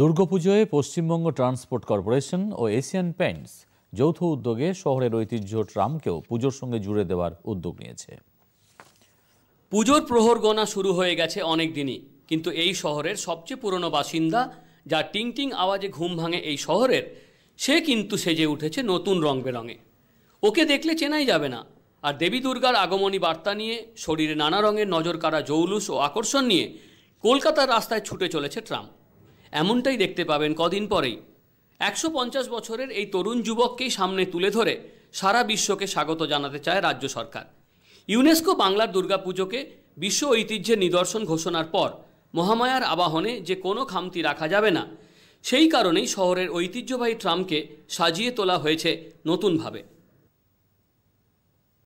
দুর্গাপুজোয় Paschimbanga transport corporation ও Asian Paints যৌথ উদ্যোগে শহরের ঐতিহ্য ট্রামকেও পুজোর সঙ্গে জুড়ে দেওয়ার উদ্যোগ নিয়েছে পুজোর প্রহর গণা শুরু হয়ে গেছে অনেক দিনই কিন্তু এই শহরের সবচেয়ে পুরনো বাসিন্দা যা টিং টিং আওয়াজে ঘুম ভাঙে এই শহরের সে কিন্তু সেজে উঠেছে নতুন রং বেরঙে ওকে দেখলে চেনাই যাবে না আর দেবী দুর্গার আগমনী বার্তা নিয়ে শরীরে নানা রঙের নজর কাড়া জৌলুস ও আকর্ষণ নিয়ে কলকাতার রাস্তায় ছুটে চলেছে ট্রাম্প এমনটাই দেখতে পাবেন কদিন পরেই একশো বছরের এই তরুণ যুবককেই সামনে তুলে ধরে সারা বিশ্বকে স্বাগত জানাতে চায় রাজ্য সরকার ইউনেস্কো বাংলার দুর্গাপুজোকে বিশ্ব ঐতিহ্যের নিদর্শন ঘোষণার পর মহামায়ার আবাহনে যে কোনো খামতি রাখা যাবে না সেই কারণেই শহরের ঐতিহ্যবাহী ট্রামকে সাজিয়ে তোলা হয়েছে নতুনভাবে